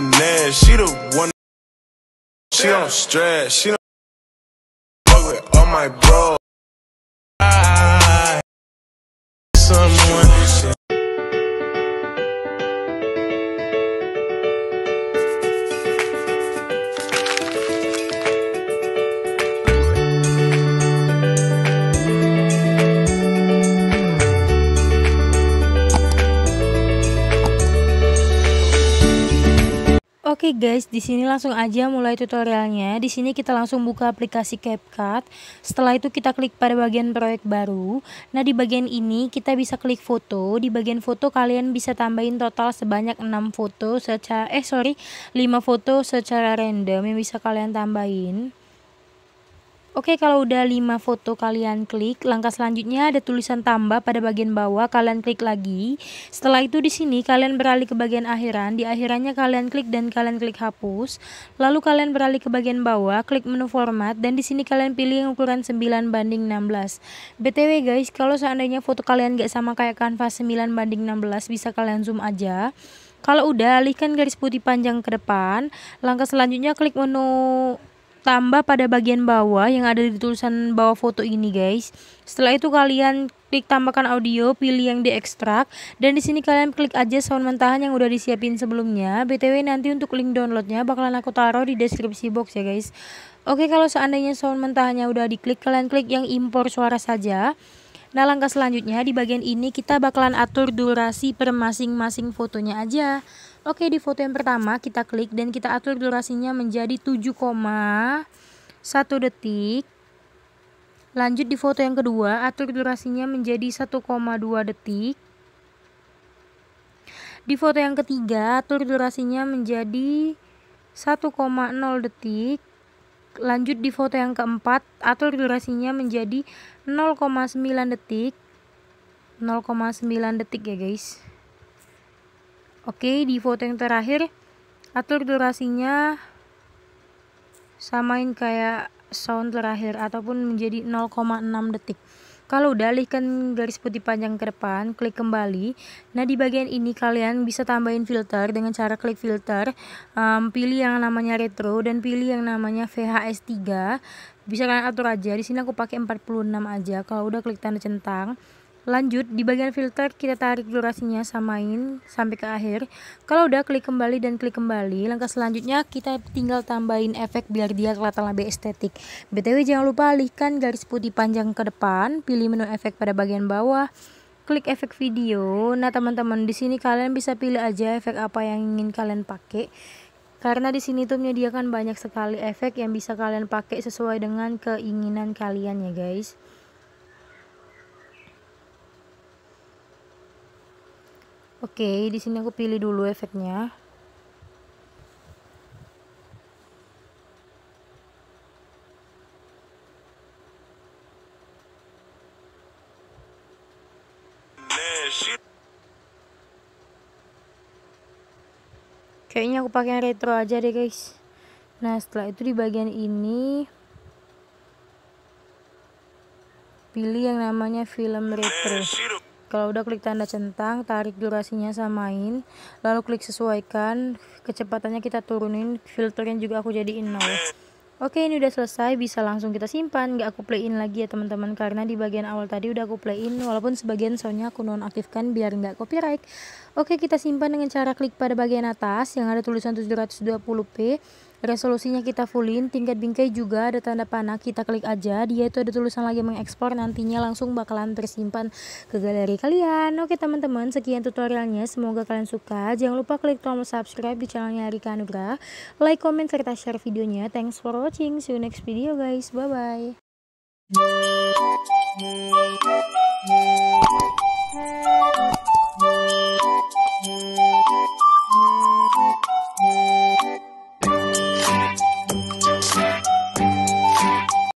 Ned, she the one. She don't stress. She don't fuck with all my bros. Ah, Someone. Oke okay guys, di sini langsung aja mulai tutorialnya. Di sini kita langsung buka aplikasi CapCut. Setelah itu kita klik pada bagian proyek baru. Nah, di bagian ini kita bisa klik foto. Di bagian foto kalian bisa tambahin total sebanyak 6 foto secara eh sorry, 5 foto secara random yang bisa kalian tambahin. Oke, kalau udah 5 foto kalian klik, langkah selanjutnya ada tulisan tambah pada bagian bawah, kalian klik lagi. Setelah itu di sini kalian beralih ke bagian akhiran, di akhirannya kalian klik dan kalian klik hapus. Lalu kalian beralih ke bagian bawah, klik menu format dan di sini kalian pilih yang ukuran 9 banding 16. BTW guys, kalau seandainya foto kalian gak sama kayak kanvas 9 banding 16, bisa kalian zoom aja. Kalau udah, alihkan garis putih panjang ke depan. Langkah selanjutnya klik menu tambah pada bagian bawah yang ada di tulisan bawah foto ini guys. Setelah itu kalian klik tambahkan audio, pilih yang di ekstrak dan di sini kalian klik aja sound mentahan yang udah disiapin sebelumnya. BTW nanti untuk link downloadnya bakalan aku taruh di deskripsi box ya guys. Oke, kalau seandainya sound mentahannya udah diklik, kalian klik yang impor suara saja. Nah langkah selanjutnya di bagian ini kita bakalan atur durasi per masing-masing fotonya aja. Oke di foto yang pertama kita klik dan kita atur durasinya menjadi 7,1 detik. Lanjut di foto yang kedua atur durasinya menjadi 1,2 detik. Di foto yang ketiga atur durasinya menjadi 1,0 detik. Lanjut di foto yang keempat, atur durasinya menjadi 0,9 detik. 0,9 detik ya guys. Oke, di foto yang terakhir, atur durasinya samain kayak sound terakhir ataupun menjadi 0,6 detik. Kalau udah alihkan garis putih panjang ke depan, klik kembali. Nah, di bagian ini kalian bisa tambahin filter dengan cara klik filter, um, pilih yang namanya retro dan pilih yang namanya VHS 3. Bisa kalian atur aja. Di sini aku pakai 46 aja. Kalau udah klik tanda centang, Lanjut, di bagian filter kita tarik durasinya samain sampai ke akhir. Kalau udah klik kembali dan klik kembali, langkah selanjutnya kita tinggal tambahin efek biar dia kelihatan lebih estetik. BTW jangan lupa alihkan garis putih panjang ke depan, pilih menu efek pada bagian bawah, klik efek video. Nah, teman-teman, di sini kalian bisa pilih aja efek apa yang ingin kalian pakai. Karena di sini tuh menyediakan banyak sekali efek yang bisa kalian pakai sesuai dengan keinginan kalian ya, guys. Oke, di sini aku pilih dulu efeknya. Kayaknya aku pakai retro aja deh, guys. Nah, setelah itu di bagian ini pilih yang namanya film retro. Kalau udah klik tanda centang, tarik durasinya samain, lalu klik sesuaikan, kecepatannya kita turunin, filternya juga aku jadiin 0. Oke ini udah selesai bisa langsung kita simpan Gak aku playin lagi ya teman-teman Karena di bagian awal tadi udah aku playin Walaupun sebagian soundnya aku nonaktifkan biar nggak copyright Oke kita simpan dengan cara klik pada bagian atas Yang ada tulisan 720p resolusinya kita fullin tingkat bingkai juga ada tanda panah kita klik aja dia itu ada tulisan lagi mengekspor nantinya langsung bakalan tersimpan ke galeri kalian oke teman-teman sekian tutorialnya semoga kalian suka jangan lupa klik tombol subscribe di channelnya Rika Anugrah like comment serta share videonya thanks for watching see you next video guys bye bye